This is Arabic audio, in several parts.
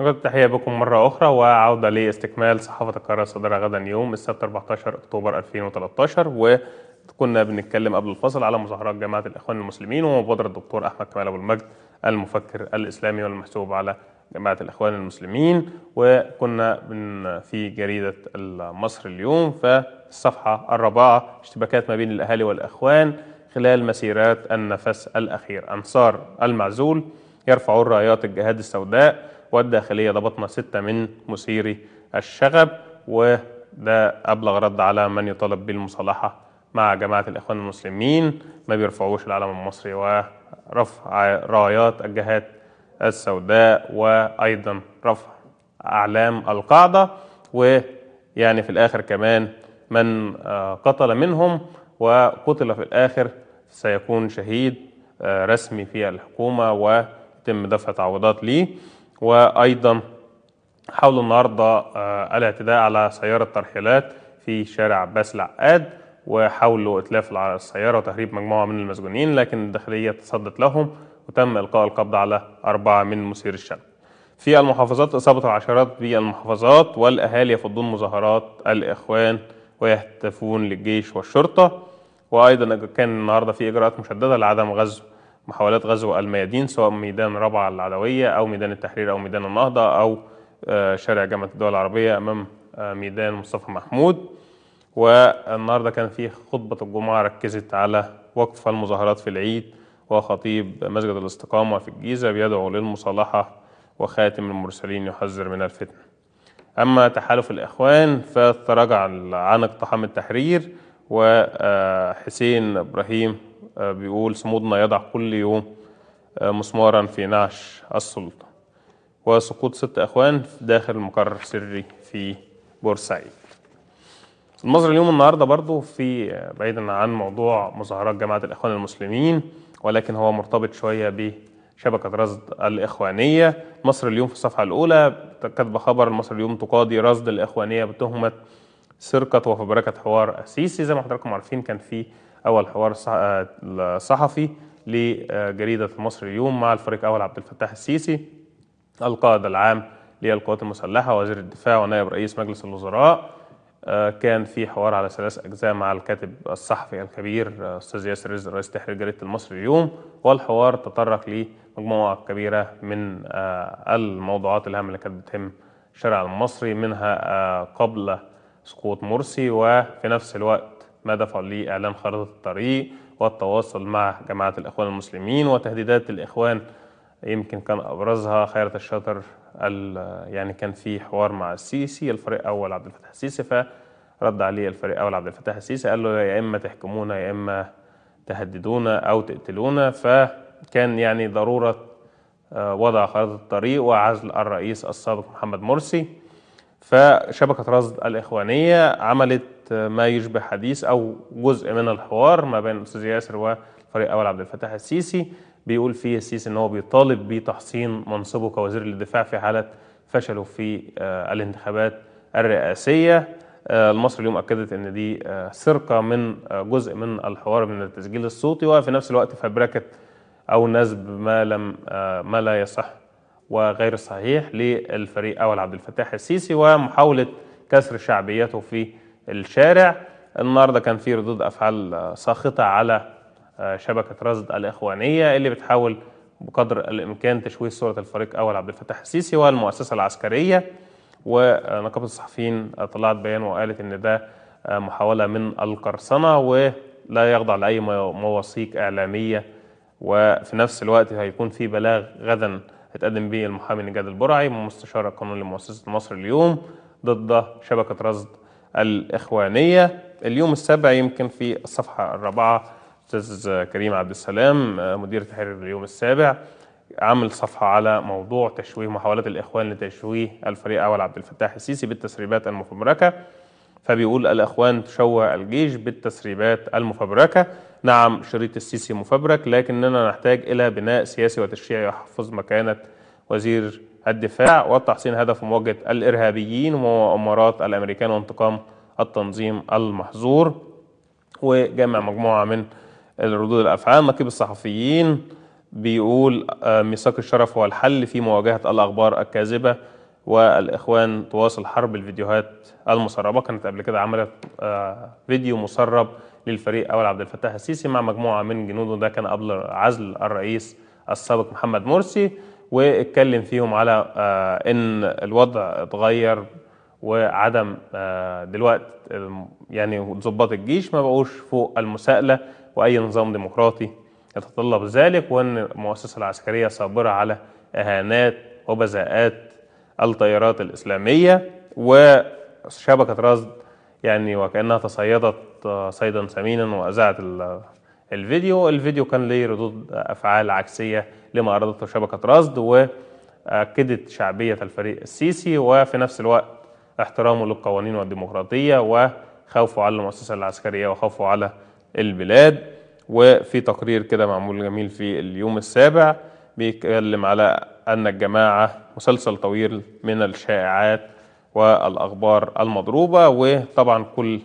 نجد تحية بكم مرة أخرى وعودة لاستكمال صحافة القاهرة الصادرة غدا يوم السبت 14 أكتوبر 2013 وكنا بنتكلم قبل الفصل على مظاهرات جماعة الإخوان المسلمين ومبادرة الدكتور أحمد كمال أبو المجد المفكر الإسلامي والمحسوب على جماعة الإخوان المسلمين وكنا من في جريدة مصر اليوم فالصفحة الرابعة اشتباكات ما بين الأهالي والإخوان خلال مسيرات النفس الأخير أنصار المعزول يرفعوا الرايات الجهاد السوداء والداخلية ضبطنا ستة من مثيري الشغب وده أبلغ رد على من يطالب بالمصالحة مع جماعة الإخوان المسلمين ما بيرفعوش العلم المصري ورفع رايات الجهات السوداء وأيضا رفع أعلام القاعدة ويعني في الآخر كمان من آه، قتل منهم وقتل في الآخر سيكون شهيد آه، رسمي في الحكومة ويتم دفع تعويضات ليه وأيضا حول النهاردة آه، الاعتداء على سيارة ترحيلات في شارع عباس العقاد وحاولوا إتلاف السيارة وتهريب مجموعة من المسجونين لكن الداخلية تصدت لهم وتم إلقاء القبض على أربعة من مسير الشغب في المحافظات إصابة العشرات بالمحافظات والأهالي يفضون مظاهرات الإخوان ويهتفون للجيش والشرطة وأيضا كان النهاردة في إجراءات مشددة لعدم غزو محاولات غزو الميادين سواء ميدان ربع العدوية أو ميدان التحرير أو ميدان النهضة أو آه، شارع جامعة الدول العربية أمام آه، ميدان مصطفى محمود والنهاردة كان في خطبة الجمعة ركزت على وقف المظاهرات في العيد وخطيب مسجد الاستقامة في الجيزة بيدعو للمصالحة وخاتم المرسلين يحذر من الفتنة أما تحالف الإخوان فتراجع عن اقتحام التحرير وحسين آه، إبراهيم آه، بيقول صمودنا يضع كل يوم آه، مسمارا في نعش السلطة وسقوط ست أخوان داخل مقر سري في بورسعيد المصري اليوم النهارده برضو في آه، بعيدا عن موضوع مظاهرات جماعة الإخوان المسلمين ولكن هو مرتبط شوية بشبكة رصد الإخوانية مصر اليوم في الصفحة الأولى كتب خبر مصر اليوم تقاضي رصد الإخوانية بتهمة سرقة وفبركة حوار السيسي زي ما حضراتكم عارفين كان في اول حوار آه، صحفي لجريده مصر اليوم مع الفريق اول عبد الفتاح السيسي القائد العام للقوات المسلحه وزير الدفاع ونائب رئيس مجلس الوزراء آه، كان في حوار على ثلاث اجزاء مع الكاتب الصحفي الكبير آه، استاذ ياسر رزق رئيس تحرير جريده المصري اليوم والحوار تطرق لمجموعه كبيره من الموضوعات الهامه اللي كانت بتهم الشارع المصري منها قبل سقوط مرسي وفي نفس الوقت ماذا فعل إعلام خارطة الطريق والتواصل مع جماعة الإخوان المسلمين وتهديدات الإخوان يمكن كان أبرزها خيرة الشاطر يعني كان في حوار مع السيسي الفريق أول عبد الفتاح السيسي فرد عليه الفريق أول عبد الفتاح السيسي قال له يا إما تحكمونا يا إما تهددونا أو تقتلونا فكان يعني ضرورة آه، وضع خارطة الطريق وعزل الرئيس السابق محمد مرسي فشبكة رصد الإخوانية عملت ما يشبه حديث أو جزء من الحوار ما بين الأستاذ ياسر وفريق أول عبد الفتاح السيسي بيقول فيه السيسي إن هو بيطالب بتحسين منصبه كوزير للدفاع في حالة فشله في آه، الانتخابات الرئاسية آه، المصري اليوم أكدت إن دي آه، سرقة من جزء من الحوار من التسجيل الصوتي وفي نفس الوقت فبركة أو نسب ما لم ما لا يصح وغير صحيح للفريق أول عبد الفتاح السيسي ومحاولة كسر شعبيته في الشارع النهاردة كان في ردود أفعال ساخطة على آه، شبكة رصد الإخوانية اللي بتحاول بقدر الإمكان تشويه صورة الفريق أول عبد الفتاح السيسي والمؤسسة العسكرية ونقابة الصحفيين طلعت بيان وقالت إن ده آه، محاولة من القرصنة ولا يخضع لأي مواثيق إعلامية وفي نفس الوقت هيكون في بلاغ غدا اتقدم بيه المحامي نجاد البرعي مستشار القانون لمؤسسة مصر اليوم ضد شبكة رصد الإخوانية اليوم السابع يمكن في الصفحة الرابعة أستاذ كريم عبد السلام مدير تحرير اليوم السابع عامل صفحة على موضوع تشويه محاولات الإخوان لتشويه الفريق أول عبد الفتاح السيسي بالتسريبات المفبركة فبيقول الأخوان تشوه الجيش بالتسريبات المفبركة نعم شريط السيسي مفبرك لكننا نحتاج إلى بناء سياسي وتشريعي يحفظ مكانة وزير الدفاع وتحصين هدف مواجهة الإرهابيين ومؤامرات الأمريكان وانتقام التنظيم المحظور وجمع مجموعة من ردود الأفعال نقيب الصحفيين بيقول آه، ميثاق الشرف هو الحل في مواجهة الأخبار الكاذبة والإخوان تواصل حرب الفيديوهات المسربة كانت قبل كده عملت آه، فيديو مسرب للفريق أول عبد الفتاح السيسي مع مجموعة من جنوده ده كان قبل عزل الرئيس السابق محمد مرسي واتكلم فيهم على آه، ان الوضع اتغير وعدم آه، دلوقتي يعني ضباط الجيش ما بقوش فوق المساءله واي نظام ديمقراطي يتطلب ذلك وان المؤسسه العسكريه صابره على اهانات وبذاءات التيارات الإسلامية وشبكة رصد يعني وكأنها تصيدت آه، صيدا ثمينا وأذاعت الفيديو الفيديو كان ليه ردود أفعال عكسية لما أرادته شبكة رصد وأكدت شعبية الفريق السيسي وفي نفس الوقت احترامه للقوانين والديمقراطية وخوفه على المؤسسة العسكرية وخوفه على البلاد وفي تقرير كده معمول جميل في اليوم السابع بيتكلم على أن الجماعة مسلسل طويل من الشائعات والأخبار المضروبة وطبعا كل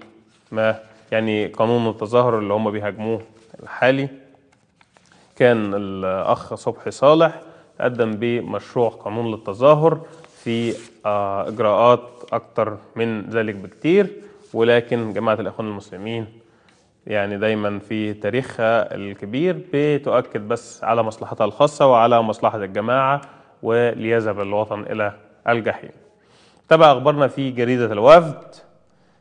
ما يعني قانون التظاهر اللي هم بيهاجموه الحالي كان الأخ صبحي صالح قدم بمشروع قانون للتظاهر في آه، إجراءات أكتر من ذلك بكتير ولكن جماعة الإخوان المسلمين يعني دايما في تاريخها الكبير بتؤكد بس على مصلحتها الخاصة وعلى مصلحة الجماعة وليذهب الوطن إلى الجحيم تابع أخبارنا في جريدة الوفد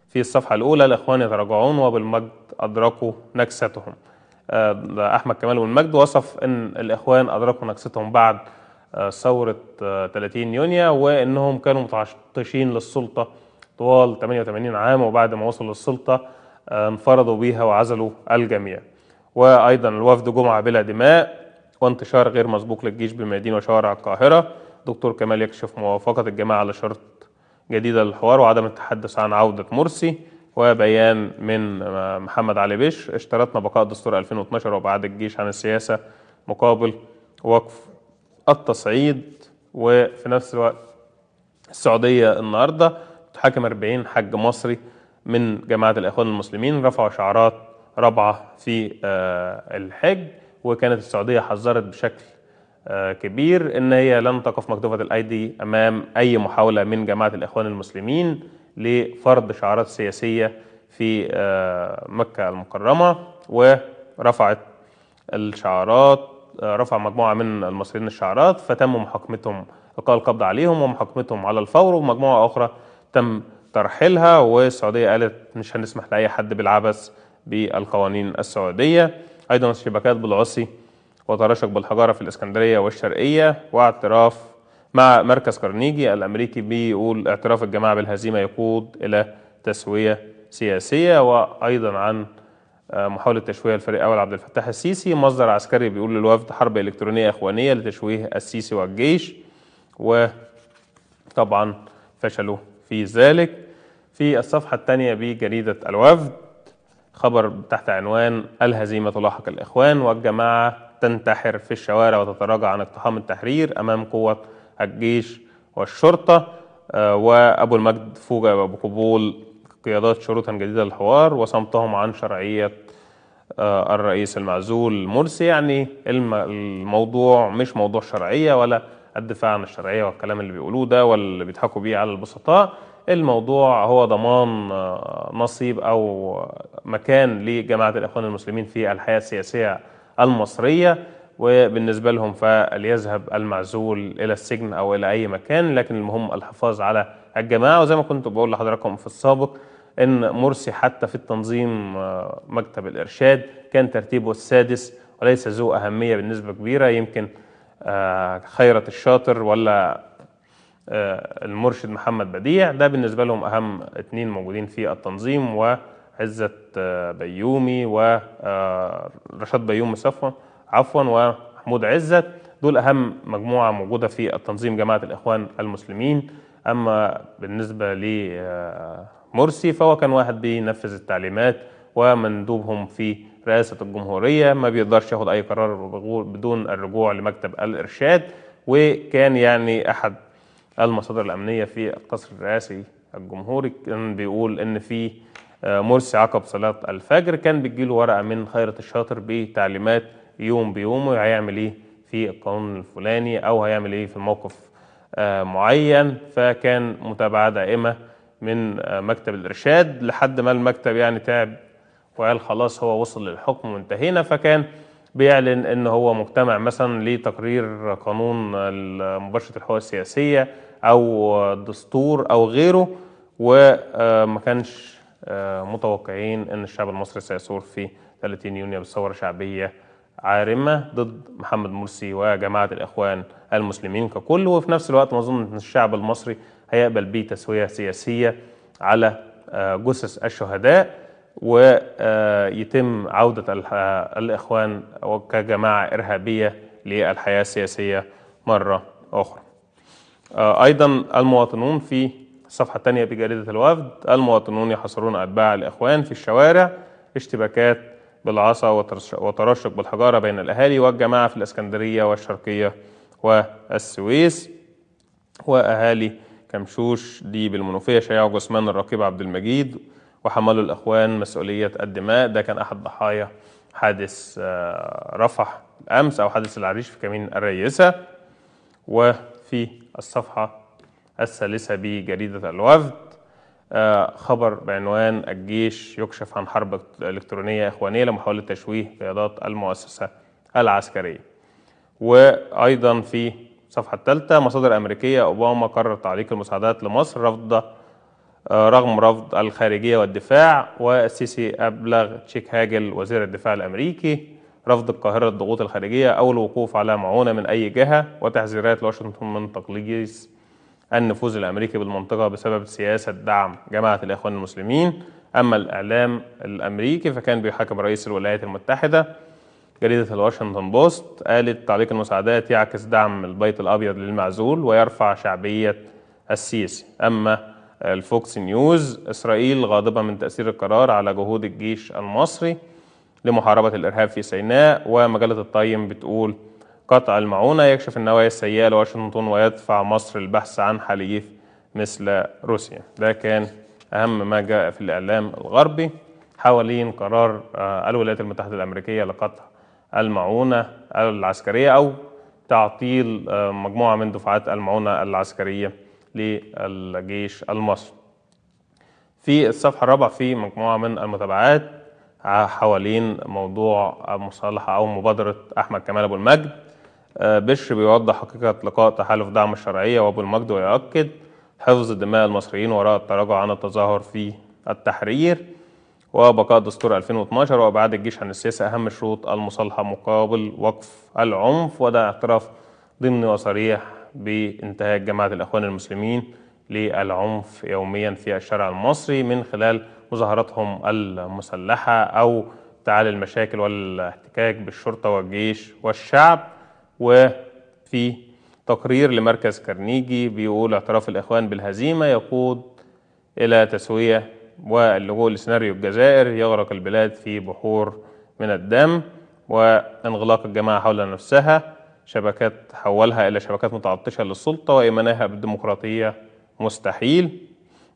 في الصفحة الأولى الإخوان يتراجعون وبالمجد أدركوا نكستهم آه، أحمد كمال والمجد وصف أن الإخوان أدركوا نكستهم بعد آه، ثورة 30 آه، يونيو وأنهم كانوا متعطشين للسلطة طوال 88 عام وبعد ما وصلوا للسلطة آه، انفردوا بيها وعزلوا الجميع وأيضا الوفد جمعة بلا دماء وانتشار غير مسبوق للجيش بالميادين وشوارع القاهرة دكتور كمال يكشف موافقة الجماعة على شرط جديدة للحوار وعدم التحدث عن عودة مرسي وبيان من محمد علي بيش اشترطنا بقاء دستور 2012 وابعاد الجيش عن السياسة مقابل وقف التصعيد وفي نفس الوقت السعودية النهاردة تحاكم 40 حج مصري من جماعة الإخوان المسلمين رفعوا شعارات رابعة في آه، الحج وكانت السعودية حذرت بشكل آه، كبير إن هي لن تقف مكتوفة الأيدي أمام أي محاولة من جماعة الإخوان المسلمين لفرض شعارات سياسية في آه، مكة المكرمة ورفعت الشعارات رفع مجموعة من المصريين الشعارات فتم محاكمتهم إلقاء القبض عليهم ومحاكمتهم على الفور ومجموعة أخرى تم ترحيلها والسعودية قالت مش هنسمح لأي حد بالعبث بالقوانين السعودية أيضا اشتباكات بالعصي وتراشق بالحجارة في الإسكندرية والشرقية واعتراف مع مركز كارنيجي الأمريكي بيقول اعتراف الجماعة بالهزيمة يقود إلى تسوية سياسية وأيضا عن محاولة تشويه الفريق الأول عبد الفتاح السيسي مصدر عسكري بيقول للوفد حرب إلكترونية إخوانية لتشويه السيسي والجيش وطبعا فشلوا في ذلك في الصفحة الثانية بجريدة الوفد خبر تحت عنوان الهزيمة تلاحق الإخوان والجماعة تنتحر في الشوارع وتتراجع عن اقتحام التحرير أمام قوة الجيش والشرطة آه، وأبو المجد فوجئ بقبول قيادات شروطا جديدة للحوار وصمتهم عن شرعية آه، الرئيس المعزول مرسي يعني الموضوع مش موضوع شرعية ولا الدفاع عن الشرعيه والكلام اللي بيقولوه ده واللي بيضحكوا بيه على البسطاء الموضوع هو ضمان آه، نصيب او مكان لجماعه الاخوان المسلمين في الحياه السياسيه المصريه وبالنسبه لهم فليذهب المعزول الى السجن او الى اي مكان لكن المهم الحفاظ على الجماعه وزي ما كنت بقول لحضراتكم في السابق ان مرسي حتى في التنظيم آه، مكتب الارشاد كان ترتيبه السادس وليس ذو اهميه بالنسبه كبيره يمكن آه، خيرت الشاطر ولا آه، المرشد محمد بديع ده بالنسبة لهم أهم اتنين موجودين في التنظيم وعزة آه، بيومي ورشاد بيومي صفوة عفوا ومحمود عزت دول أهم مجموعة موجودة في التنظيم جماعة الإخوان المسلمين أما بالنسبة لمرسي فهو كان واحد بينفذ التعليمات ومندوبهم في رئاسه الجمهوريه ما بيقدرش ياخد اي قرار بدون الرجوع لمكتب الارشاد وكان يعني احد المصادر الامنيه في القصر الرئاسي الجمهوري كان بيقول ان في آه، مرسي عقب صلاه الفجر كان له ورقه من خيره الشاطر بتعليمات يوم بيومه هيعمل ايه في القانون الفلاني او هيعمل ايه في موقف آه، معين فكان متابعه دائمه من آه، مكتب الارشاد لحد ما المكتب يعني تعب وقال خلاص هو وصل للحكم وانتهينا فكان بيعلن ان هو مجتمع مثلا لتقرير قانون مباشره الحقوق السياسيه او دستور او غيره وما كانش آه، متوقعين ان الشعب المصري سيثور في 30 يونيو بثوره شعبيه عارمه ضد محمد مرسي وجماعه الاخوان المسلمين ككل وفي نفس الوقت ما ان الشعب المصري هيقبل بيه تسويه سياسيه على آه، جثث الشهداء ويتم عودة الإخوان كجماعة إرهابية للحياة السياسية مرة أخرى آه، أيضا المواطنون في الصفحة الثانية بجريدة الوفد المواطنون يحصرون أتباع الإخوان في الشوارع اشتباكات بالعصا وترشق بالحجارة بين الأهالي والجماعة في الإسكندرية والشرقية والسويس وأهالي كمشوش دي بالمنوفية شيعة جثمان الرقيب عبد المجيد وحملوا الإخوان مسؤولية الدماء ده كان أحد ضحايا حادث آه، رفح امس أو حادث العريش في كمين الريسة وفي الصفحة الثالثة بجريدة الوفد آه، خبر بعنوان الجيش يكشف عن حرب إلكترونية إخوانية لمحاولة تشويه رياضات المؤسسة العسكرية وأيضا في الصفحة الثالثة مصادر أمريكية أوباما قرر تعليق المساعدات لمصر رفض آه، رغم رفض الخارجية والدفاع والسيسي أبلغ تشيك هاجل وزير الدفاع الأمريكي رفض القاهرة الضغوط الخارجية أو الوقوف على معونة من أي جهة وتحذيرات واشنطن من تقليص النفوذ الأمريكي بالمنطقة بسبب سياسة دعم جماعة الإخوان المسلمين أما الإعلام الأمريكي فكان بيحاكم رئيس الولايات المتحدة جريدة الواشنطن بوست قالت تعليق المساعدات يعكس دعم البيت الأبيض للمعزول ويرفع شعبية السيسي أما الفوكس نيوز إسرائيل غاضبة من تأثير القرار على جهود الجيش المصري لمحاربة الإرهاب في سيناء ومجلة الطيم بتقول قطع المعونة يكشف النوايا السيئة لواشنطن ويدفع مصر البحث عن حليف مثل روسيا ده كان أهم ما جاء في الإعلام الغربي حوالين قرار آه، الولايات المتحدة الأمريكية لقطع المعونة العسكرية أو تعطيل آه، مجموعة من دفعات المعونة العسكرية للجيش المصري في الصفحة الرابعة في مجموعة من المتابعات حوالين موضوع مصالحة أو مبادرة أحمد كمال أبو المجد آه، بشر بيوضح حقيقة لقاء تحالف دعم الشرعية وأبو المجد ويؤكد حفظ دماء المصريين وراء التراجع عن التظاهر في التحرير وبقاء دستور 2012 وابعاد الجيش عن السياسه اهم شروط المصالحه مقابل وقف العنف وده اعتراف ضمني وصريح بانتهاك جماعة الإخوان المسلمين للعنف يوميا في الشارع المصري من خلال مظاهراتهم المسلحة أو تعالي المشاكل والاحتكاك بالشرطة والجيش والشعب وفي تقرير لمركز كارنيجي بيقول اعتراف الإخوان بالهزيمة يقود إلى تسوية واللجوء لسيناريو الجزائر يغرق البلاد في بحور من الدم وانغلاق الجماعة حول نفسها شبكات حولها إلى شبكات متعطشة للسلطة وإيمانها بالديمقراطية مستحيل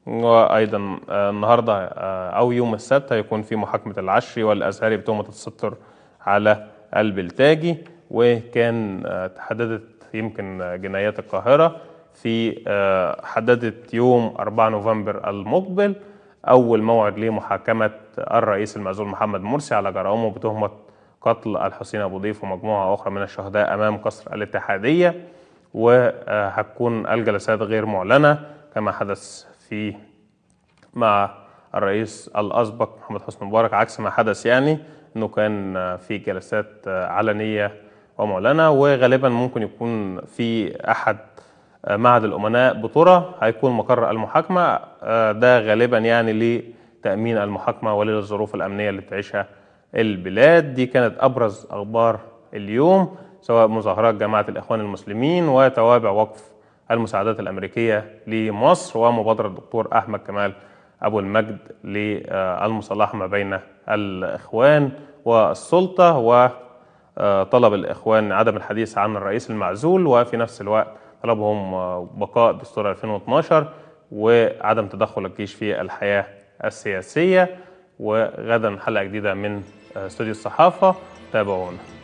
وأيضا آه، النهاردة آه، أو يوم السبت هيكون في محاكمة العشري والأزهري بتهمة التستر على البلتاجي وكان آه، تحددت يمكن جنايات القاهرة في حددت يوم 4 نوفمبر المقبل أول موعد لمحاكمة الرئيس المعزول محمد مرسي على جرائمه بتهمة قتل الحسين أبو ضيف ومجموعة أخرى من الشهداء أمام قصر الاتحادية وهتكون الجلسات غير معلنة كما حدث في مع الرئيس الأسبق محمد حسني مبارك عكس ما حدث يعني أنه كان في جلسات علنية ومعلنة وغالبا ممكن يكون في أحد معهد الأمناء بطرة هيكون مقر المحاكمة آه، ده غالبا يعني لتأمين المحاكمة وللظروف الأمنية اللي بتعيشها البلاد دي كانت أبرز أخبار اليوم سواء مظاهرات جماعة الإخوان المسلمين وتوابع وقف المساعدات الأمريكية لمصر ومبادرة الدكتور أحمد كمال أبو المجد للمصالحة ما بين الإخوان والسلطة وطلب الإخوان عدم الحديث عن الرئيس المعزول وفي نفس الوقت طلبهم بقاء دستور 2012 وعدم تدخل الجيش في الحياة السياسية وغدا حلقه جديده من آه، استوديو الصحافه تابعونا